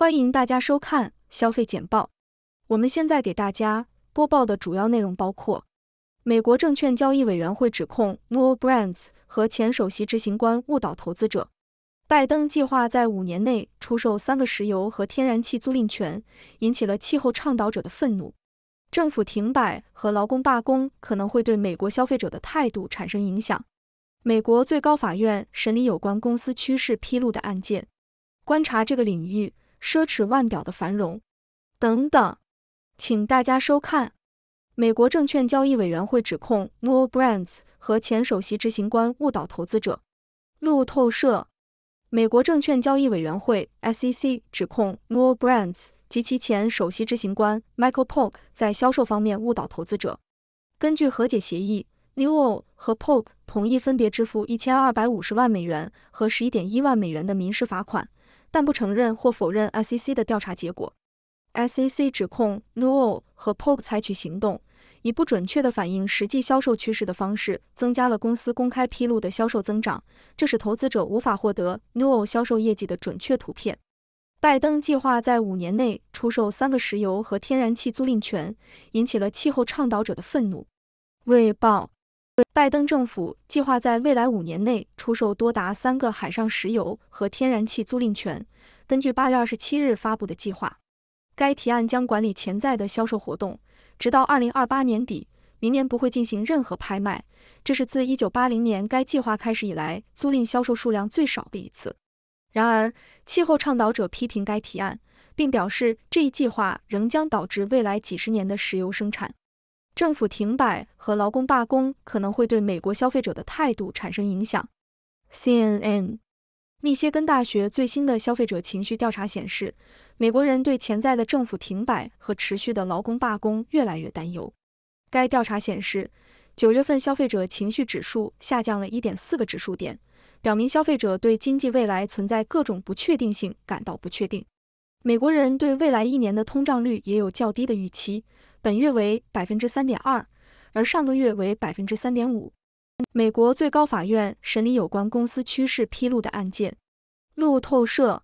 欢迎大家收看消费简报。我们现在给大家播报的主要内容包括：美国证券交易委员会指控 m o o r Brands 和前首席执行官误导投资者；拜登计划在五年内出售三个石油和天然气租赁权，引起了气候倡导者的愤怒；政府停摆和劳工罢工可能会对美国消费者的态度产生影响；美国最高法院审理有关公司趋势披露的案件；观察这个领域。奢侈腕表的繁荣等等，请大家收看。美国证券交易委员会指控 Newell Brands 和前首席执行官误导投资者。路透社，美国证券交易委员会 SEC 指控 Newell Brands 及其前首席执行官 Michael Polk 在销售方面误导投资者。根据和解协议，Newell 和 Polk 同意分别支付一千二百五十万美元和十一点一万美元的民事罚款。但不承认或否认 S C C 的调查结果。S C C 指控 Nuol 和 Poke 采取行动，以不准确的反映实际销售趋势的方式，增加了公司公开披露的销售增长，这使投资者无法获得 Nuol 销售业绩的准确图片。拜登计划在五年内出售三个石油和天然气租赁权，引起了气候倡导者的愤怒。《卫报》拜登政府计划在未来五年内出售多达三个海上石油和天然气租赁权。根据八月二十七日发布的计划，该提案将管理潜在的销售活动，直到二零二八年底。明年不会进行任何拍卖，这是自一九八零年该计划开始以来租赁销售数量最少的一次。然而，气候倡导者批评该提案，并表示这一计划仍将导致未来几十年的石油生产。政府停摆和劳工罢工可能会对美国消费者的态度产生影响。CNN、密歇根大学最新的消费者情绪调查显示，美国人对潜在的政府停摆和持续的劳工罢工越来越担忧。该调查显示，九月份消费者情绪指数下降了一点四个指数点，表明消费者对经济未来存在各种不确定性感到不确定。美国人对未来一年的通胀率也有较低的预期。本月为百分之三点二，而上个月为百分之三点五。美国最高法院审理有关公司趋势披露的案件。路透社，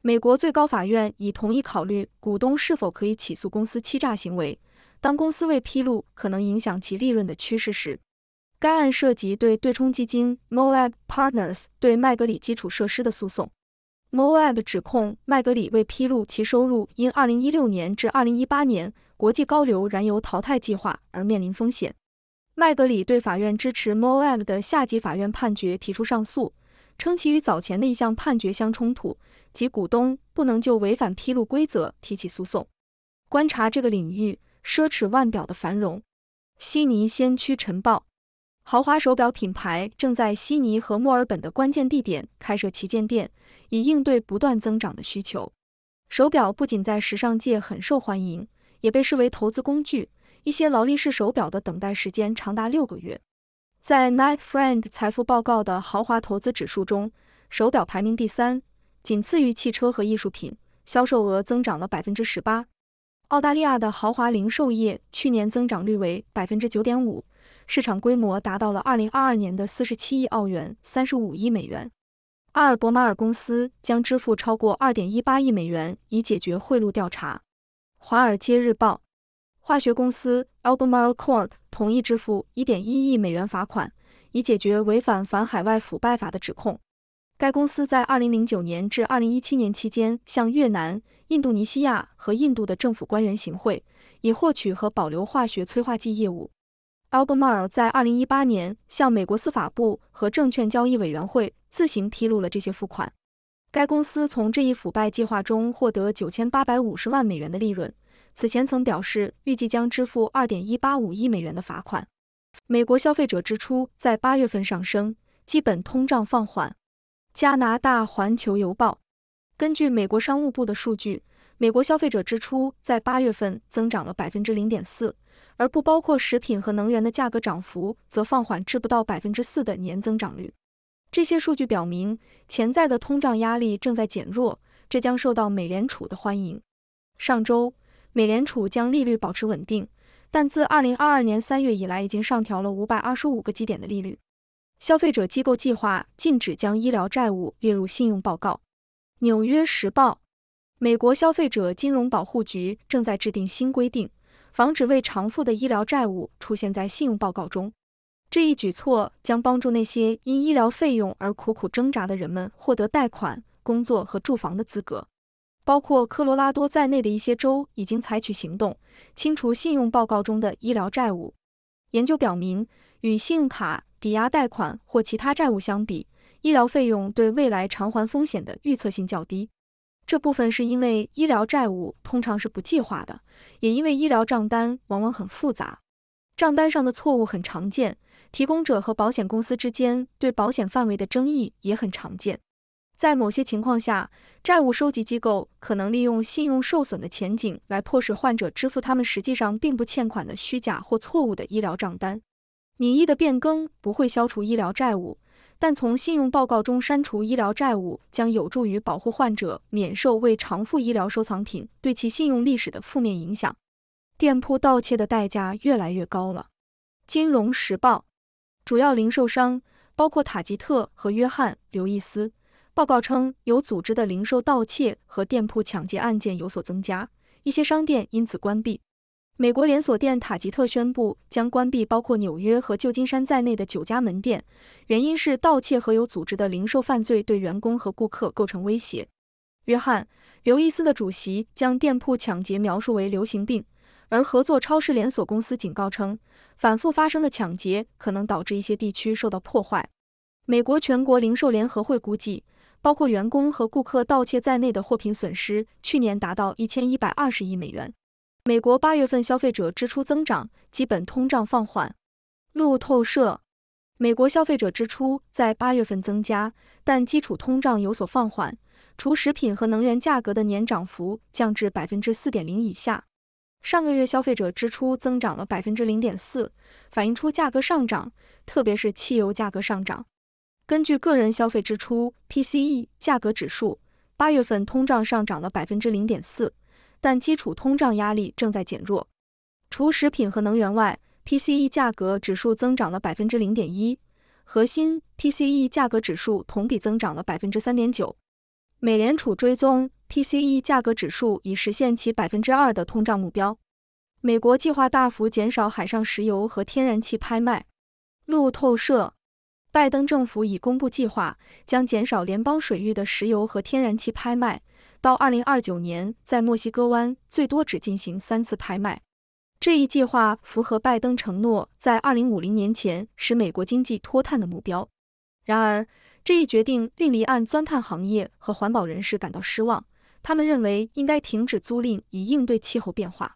美国最高法院已同意考虑股东是否可以起诉公司欺诈行为，当公司未披露可能影响其利润的趋势时。该案涉及对对冲基金 Moab Partners 对麦格里基础设施的诉讼。Moab 指控麦格里未披露其收入，因二零一六年至二零一八年国际高硫燃油淘汰计划而面临风险。麦格里对法院支持 Moab 的下级法院判决提出上诉，称其与早前的一项判决相冲突，即股东不能就违反披露规则提起诉讼。观察这个领域奢侈腕表的繁荣，悉尼先驱晨报。豪华手表品牌正在悉尼和墨尔本的关键地点开设旗舰店，以应对不断增长的需求。手表不仅在时尚界很受欢迎，也被视为投资工具。一些劳力士手表的等待时间长达六个月。在 n i g h t Frank 财富报告的豪华投资指数中，手表排名第三，仅次于汽车和艺术品。销售额增长了百分之十八。澳大利亚的豪华零售业去年增长率为百分之九点五。市场规模达到了二零二二年的四十七亿澳元，三十五亿美元。阿尔伯马尔公司将支付超过二点一八亿美元，以解决贿赂调查。《华尔街日报》化学公司 a l b e m a r l e Corp 同意支付一点一亿美元罚款，以解决违反反海外腐败法的指控。该公司在二零零九年至二零一七年期间，向越南、印度尼西亚和印度的政府官员行贿，以获取和保留化学催化剂业务。Albemarle 在二零一八年向美国司法部和证券交易委员会自行披露了这些付款。该公司从这一腐败计划中获得九千八百五十万美元的利润。此前曾表示，预计将支付二点一八五亿美元的罚款。美国消费者支出在八月份上升，基本通胀放缓。加拿大环球邮报根据美国商务部的数据。美国消费者支出在八月份增长了百分之零点四，而不包括食品和能源的价格涨幅则放缓至不到百分之四的年增长率。这些数据表明潜在的通胀压力正在减弱，这将受到美联储的欢迎。上周，美联储将利率保持稳定，但自二零二二年三月以来已经上调了五百二十五个基点的利率。消费者机构计划禁止将医疗债务列入信用报告。纽约时报。美国消费者金融保护局正在制定新规定，防止未偿付的医疗债务出现在信用报告中。这一举措将帮助那些因医疗费用而苦苦挣扎的人们获得贷款、工作和住房的资格。包括科罗拉多在内的一些州已经采取行动，清除信用报告中的医疗债务。研究表明，与信用卡、抵押贷款或其他债务相比，医疗费用对未来偿还风险的预测性较低。这部分是因为医疗债务通常是不计划的，也因为医疗账单往往很复杂，账单上的错误很常见，提供者和保险公司之间对保险范围的争议也很常见。在某些情况下，债务收集机构可能利用信用受损的前景来迫使患者支付他们实际上并不欠款的虚假或错误的医疗账单。你意的变更不会消除医疗债务。但从信用报告中删除医疗债务将有助于保护患者免受未偿付医疗收藏品对其信用历史的负面影响。店铺盗窃的代价越来越高了。金融时报主要零售商包括塔吉特和约翰·刘易斯报告称，有组织的零售盗窃和店铺抢劫案件有所增加，一些商店因此关闭。美国连锁店塔吉特宣布将关闭包括纽约和旧金山在内的九家门店，原因是盗窃和有组织的零售犯罪对员工和顾客构成威胁。约翰·刘易斯的主席将店铺抢劫描述为流行病，而合作超市连锁公司警告称，反复发生的抢劫可能导致一些地区受到破坏。美国全国零售联合会估计，包括员工和顾客盗窃在内的货品损失，去年达到一千一百二十亿美元。美国八月份消费者支出增长，基本通胀放缓。路透社：美国消费者支出在八月份增加，但基础通胀有所放缓，除食品和能源价格的年涨幅降至百分之四点零以下。上个月消费者支出增长了百分之零点四，反映出价格上涨，特别是汽油价格上涨。根据个人消费支出 （PCE） 价格指数，八月份通胀上涨了百分之零点四。但基础通胀压力正在减弱，除食品和能源外，PCE 价格指数增长了百分之零点一，核心 PCE 价格指数同比增长了百分之三点九。美联储追踪 PCE 价格指数已实现其百分之二的通胀目标。美国计划大幅减少海上石油和天然气拍卖。路透社，拜登政府已公布计划，将减少联邦水域的石油和天然气拍卖。到二零二九年，在墨西哥湾最多只进行三次拍卖。这一计划符合拜登承诺在二零五零年前使美国经济脱碳的目标。然而，这一决定令离岸钻探行业和环保人士感到失望。他们认为应该停止租赁以应对气候变化。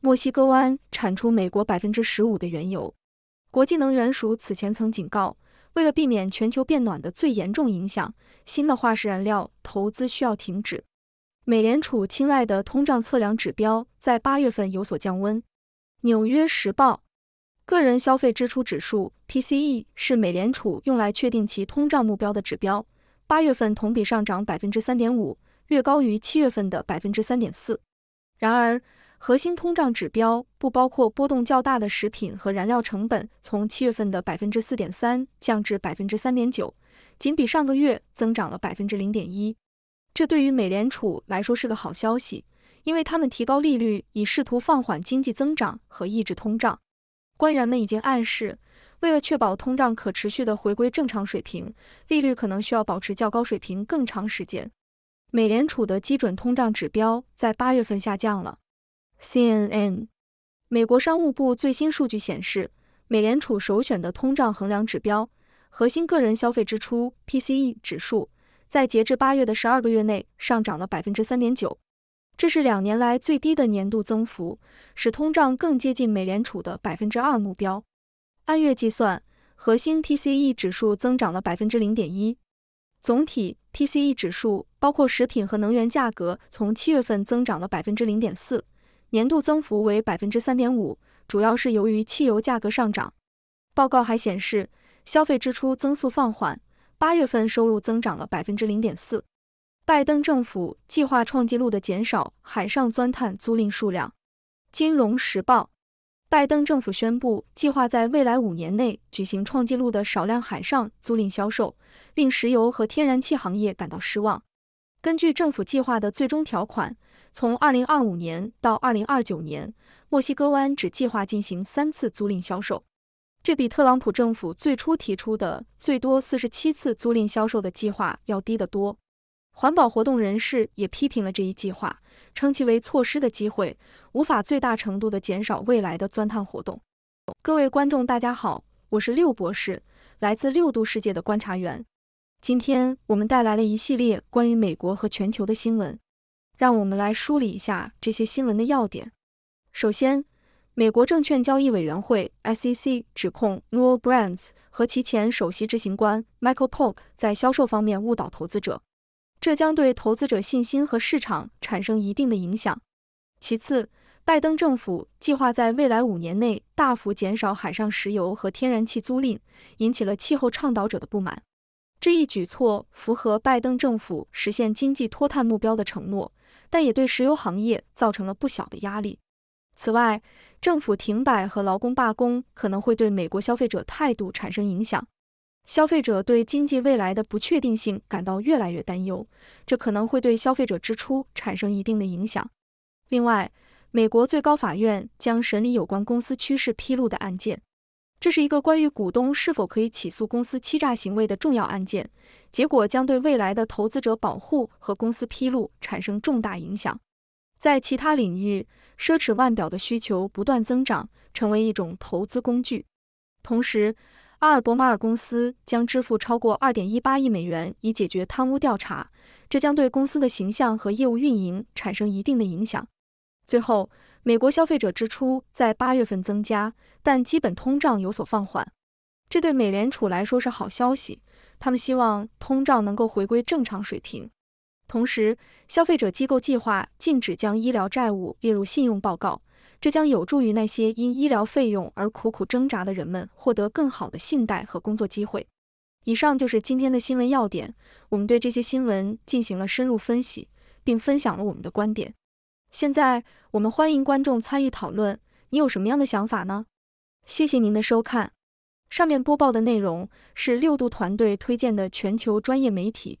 墨西哥湾产出美国百分之十五的原油。国际能源署此前曾警告，为了避免全球变暖的最严重影响，新的化石燃料投资需要停止。美联储青睐的通胀测量指标在八月份有所降温。纽约时报，个人消费支出指数 （PCE） 是美联储用来确定其通胀目标的指标，八月份同比上涨百分之三点五，略高于七月份的百分之三点四。然而，核心通胀指标不包括波动较大的食品和燃料成本，从七月份的百分之四点三降至百分之三点九，仅比上个月增长了百分之零点一。这对于美联储来说是个好消息，因为他们提高利率以试图放缓经济增长和抑制通胀。官员们已经暗示，为了确保通胀可持续的回归正常水平，利率可能需要保持较高水平更长时间。美联储的基准通胀指标在八月份下降了。CNN。美国商务部最新数据显示，美联储首选的通胀衡量指标——核心个人消费支出 （PCE） 指数。在截至八月的十二个月内上涨了百分之三点九，这是两年来最低的年度增幅，使通胀更接近美联储的百分之二目标。按月计算，核心 PCE 指数增长了百分之零点一。总体 PCE 指数包括食品和能源价格，从七月份增长了百分之零点四，年度增幅为百分之三点五，主要是由于汽油价格上涨。报告还显示，消费支出增速放缓。八月份收入增长了百分之零点四。拜登政府计划创纪录的减少海上钻探租赁数量。金融时报：拜登政府宣布计划在未来五年内举行创纪录的少量海上租赁销售，令石油和天然气行业感到失望。根据政府计划的最终条款，从二零二五年到二零二九年，墨西哥湾只计划进行三次租赁销售。这比特朗普政府最初提出的最多四十七次租赁销售的计划要低得多。环保活动人士也批评了这一计划，称其为错失的机会，无法最大程度地减少未来的钻探活动。各位观众，大家好，我是六博士，来自六度世界的观察员。今天我们带来了一系列关于美国和全球的新闻，让我们来梳理一下这些新闻的要点。首先，美国证券交易委员会 （SEC） 指控 n e u e l l Brands 和其前首席执行官 Michael Polk 在销售方面误导投资者，这将对投资者信心和市场产生一定的影响。其次，拜登政府计划在未来五年内大幅减少海上石油和天然气租赁，引起了气候倡导者的不满。这一举措符合拜登政府实现经济脱碳目标的承诺，但也对石油行业造成了不小的压力。此外，政府停摆和劳工罢工可能会对美国消费者态度产生影响。消费者对经济未来的不确定性感到越来越担忧，这可能会对消费者支出产生一定的影响。另外，美国最高法院将审理有关公司趋势披露的案件，这是一个关于股东是否可以起诉公司欺诈行为的重要案件，结果将对未来的投资者保护和公司披露产生重大影响。在其他领域，奢侈腕表的需求不断增长，成为一种投资工具。同时，阿尔伯马尔公司将支付超过二点一八亿美元以解决贪污调查，这将对公司的形象和业务运营产生一定的影响。最后，美国消费者支出在八月份增加，但基本通胀有所放缓，这对美联储来说是好消息。他们希望通胀能够回归正常水平。同时，消费者机构计划禁止将医疗债务列入信用报告，这将有助于那些因医疗费用而苦苦挣扎的人们获得更好的信贷和工作机会。以上就是今天的新闻要点，我们对这些新闻进行了深入分析，并分享了我们的观点。现在，我们欢迎观众参与讨论，你有什么样的想法呢？谢谢您的收看，上面播报的内容是六度团队推荐的全球专业媒体。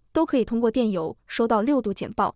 都可以通过电邮收到六度简报。